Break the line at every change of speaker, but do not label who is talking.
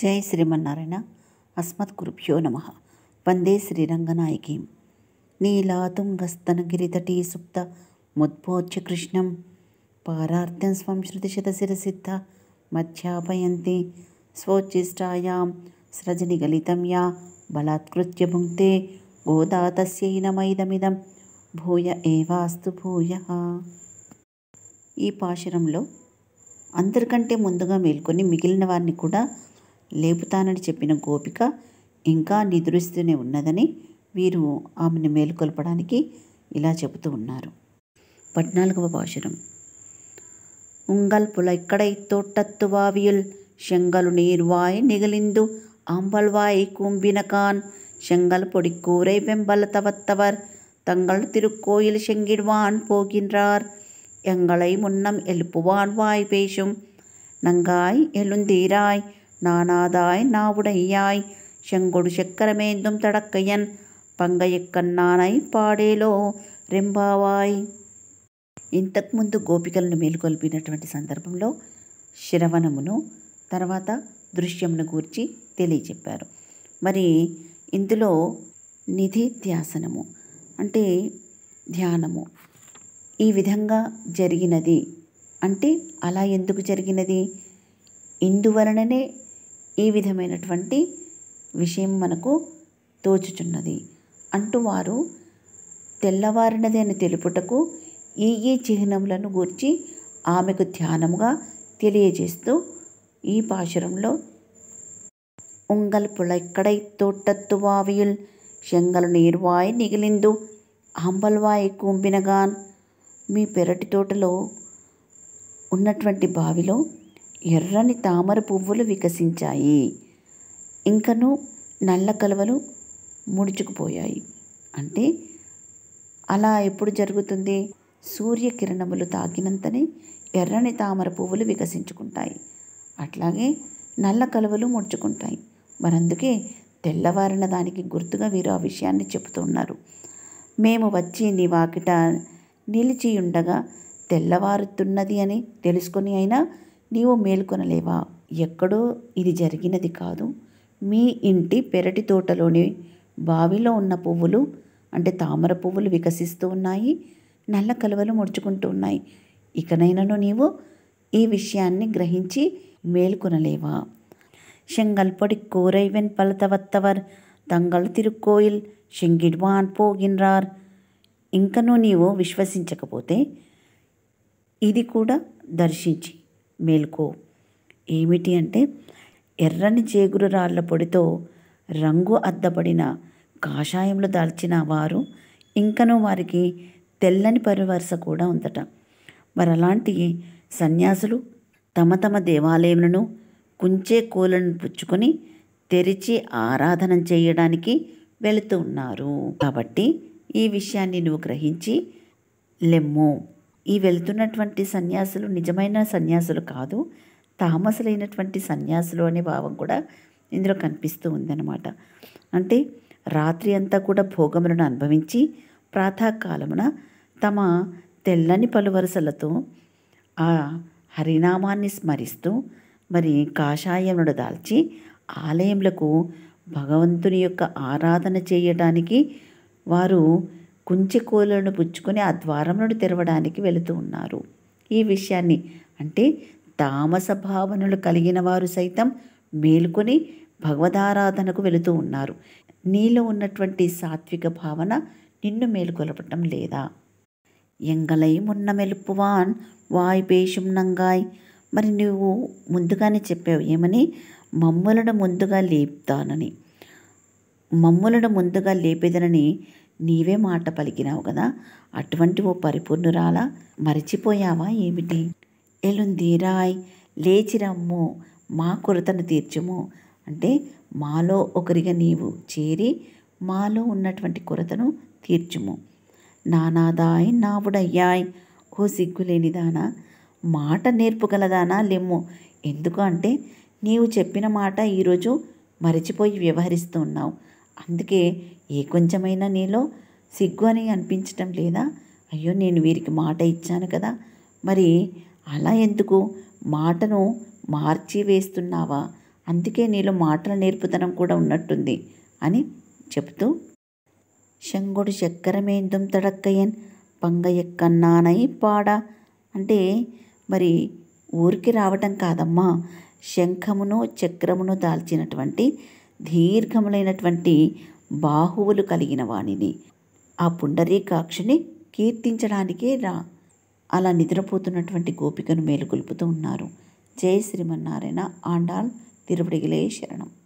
జై శ్రీమన్నారాయణ అస్మత్ గురుభ్యో నమ వందే శ్రీరంగనాయకీం నీలాతుంగస్తనగిరితటీ సుప్త ముద్భోచ్య కృష్ణం పారార్థం స్వం సిద్ధ మధ్యాపయంతి స్వోచ్చిష్టాయాం గలితం యా బలాత్కృత్య భుక్తే గోదాతస్యైనమైదమిదం భూయ ఏవాస్తు భూయ ఈ పాశురంలో అందరికంటే ముందుగా మేల్కొని మిగిలిన వారిని కూడా లేపుతానని చెప్పిన గోపిక ఇంకా నిద్రిస్తూనే ఉన్నదని వీరు ఆమెను మేలుకొల్పడానికి ఇలా చెబుతూ ఉన్నారు పద్నాలుగవ భాషరం ఉంగల్ పుల ఇక్కడై తోటత్తువావియుల్ శంగలు నీర్వాయ్ నిగలిందు ఆంబల్వాయ్ కుంబినకాన్ శంగల్ పొడి కూరై வெம்பல తవత్తవర్ தங்கள் திருக்கோயில் శంగిడ్వాన్ పోగిన్రార్ ఎంగళై మున్నం ఎలుపువాన్ வாய் పేషం నంగాయ్ ఎలుందీరాయ్ நானாதாய் நாவுடையாய் செங்கொடு செக்கரமேந்தும் தடக்கையன் పంగయెక్కన్నానై పాడేలో రెంబావాయ్ ఇంతకుముందు గోపికలను మేలుకొల్పినటువంటి సందర్భంలో శ్రవణమును తర్వాత దృశ్యమును గూర్చి తెలియచెప్పారు మరి ఇందులో నిధి ధ్యాసనము అంటే ధ్యానము ఈ విధంగా జరిగినది అంటే అలా ఎందుకు జరిగినది ఇందువలననే ఈ విధమైనటువంటి విషయం మనకు తోచుచున్నది అంటూ వారు తెల్లవారినది అని తెలుపుటకు ఈ ఈ చిహ్నములను గూర్చి ఆమెకు ధ్యానముగా తెలియజేస్తూ ఈ పాశురంలో ఉంగల్ తోటత్తు తోటత్తువావియుల్ శంగలు నీర్వాయ్ నిగిలిందు అంబల్వాయి కుంబినగాన్ మీ పెరటి తోటలో ఉన్నటువంటి బావిలో ఎర్రని తామర పువ్వులు వికసించాయి ఇంకను నల్ల కలువలు ముడుచుకుపోయాయి అంటే అలా ఎప్పుడు జరుగుతుంది సూర్యకిరణములు తాకినంతనే ఎర్రని తామర పువ్వులు వికసించుకుంటాయి అట్లాగే నల్ల కలువలు ముడుచుకుంటాయి మరందుకే తెల్లవారిన దానికి గుర్తుగా వీరు ఆ విషయాన్ని చెబుతున్నారు మేము వచ్చి నీ వాకిట నిలిచి ఉండగా తెల్లవారుతున్నది అని తెలుసుకొని అయినా నీవు మేల్కొనలేవా ఎక్కడో ఇది జరిగినది కాదు మీ ఇంటి పెరటి తోటలోని బావిలో ఉన్న పువ్వులు అంటే తామర పువ్వులు వికసిస్తూ ఉన్నాయి నల్ల కలువలు ముడుచుకుంటూ ఉన్నాయి ఇకనైనాను నీవు ఈ విషయాన్ని గ్రహించి మేల్కొనలేవా శంగల్పొడి కోరైవెన్ పలతవత్తవర్ దంగల్ தங்கள் తిరుక్కోయిల్ శంగిడ్వాన్ పోగిన్రార్ ఇంకనూ నీవు విశ్వసించకపోతే ఇది కూడా దర్శించి మేల్కో ఏమిటి అంటే ఎర్రని చేగురు రాళ్ల పొడితో రంగు అద్దపడిన కాషాయంలో దాల్చిన వారు ఇంకనూ వారికి తెల్లని పరివర్స కూడా ఉందట మరి అలాంటి సన్యాసులు తమ తమ దేవాలయములను కుంచే కోలను పుచ్చుకొని తెరిచి ఆరాధన చేయడానికి వెళుతూ ఉన్నారు కాబట్టి ఈ విషయాన్ని నువ్వు గ్రహించి లెమ్ము ఈ వెళ్తున్నటువంటి సన్యాసులు నిజమైన సన్యాసులు కాదు తామసులైనటువంటి సన్యాసులు అనే భావం కూడా ఇందులో కనిపిస్తూ ఉందన్నమాట అంటే రాత్రి అంతా కూడా భోగములను అనుభవించి ప్రాతకాలమున తమ తెల్లని వరుసలతో ఆ హరినామాన్ని స్మరిస్తూ మరి కాషాయమును దాల్చి ఆలయములకు భగవంతుని యొక్క ఆరాధన చేయడానికి వారు కుంచెకోలను పుచ్చుకొని ఆ ద్వారం తెరవడానికి వెళుతూ ఉన్నారు ఈ విషయాన్ని అంటే తామస భావనలు కలిగిన వారు సైతం మేల్కొని భగవదారాధనకు వెళుతూ ఉన్నారు నీలో ఉన్నటువంటి సాత్విక భావన నిన్ను మేలుకొలపటం లేదా ఎంగలై మున్న మెలుపువాన్ పేషుం నంగాయ్ మరి నువ్వు ముందుగానే చెప్పావు ఏమని మమ్ములను ముందుగా లేపుతానని మమ్ములను ముందుగా లేపేదనని నీవే మాట పలికినావు కదా అటువంటి ఓ పరిపూర్ణురాలా మరిచిపోయావా ఏమిటి ఎలుంది రాయ్ లేచిరమ్ము మా కొరతను తీర్చుము అంటే మాలో ఒకరిగా నీవు చేరి మాలో ఉన్నటువంటి కొరతను తీర్చుము నానాదాయ్ నావుడయ్యాయ్ ఓ సిగ్గులేనిదానా మాట నేర్పుగలదానా లెమ్ము ఎందుకు అంటే నీవు చెప్పిన మాట ఈరోజు మరిచిపోయి వ్యవహరిస్తున్నావు అందుకే ఏ కొంచెమైనా నీలో సిగ్గు అని అనిపించటం లేదా అయ్యో నేను వీరికి మాట ఇచ్చాను కదా మరి అలా ఎందుకు మాటను మార్చి వేస్తున్నావా అందుకే నీలో మాటల నేర్పుతనం కూడా ఉన్నట్టుంది అని చెబుతూ శంగుడు చక్కరమేందుం తడక్కయ్యన్ పంగయ్యక్కన్నానై పాడ అంటే మరి ఊరికి రావటం కాదమ్మా శంఖమును చక్రమును దాల్చినటువంటి దీర్ఘములైనటువంటి బాహువులు కలిగిన వాణిని ఆ పుండరీకాక్షిని కీర్తించడానికే రా అలా నిద్రపోతున్నటువంటి గోపికను మేలుకొల్పుతూ ఉన్నారు జయ శ్రీమన్నారాయణ ఆండాల్ తిరువడిగిలే శరణం